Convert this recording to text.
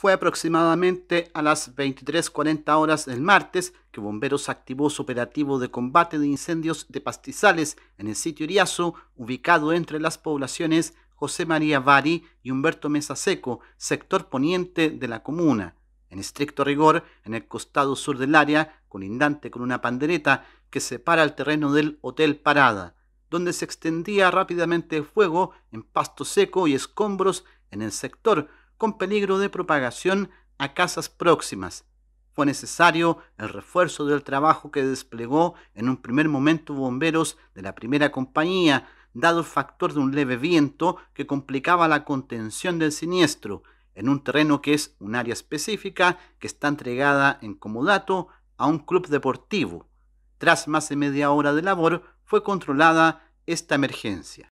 fue aproximadamente a las 23.40 horas del martes que Bomberos activó su operativo de combate de incendios de pastizales en el sitio Iriazo, ubicado entre las poblaciones José María Bari y Humberto Mesa Seco, sector poniente de la comuna. En estricto rigor, en el costado sur del área, colindante con una pandereta que separa el terreno del Hotel Parada, donde se extendía rápidamente el fuego en pasto seco y escombros en el sector con peligro de propagación a casas próximas. Fue necesario el refuerzo del trabajo que desplegó en un primer momento bomberos de la primera compañía, dado el factor de un leve viento que complicaba la contención del siniestro, en un terreno que es un área específica que está entregada en comodato a un club deportivo. Tras más de media hora de labor, fue controlada esta emergencia.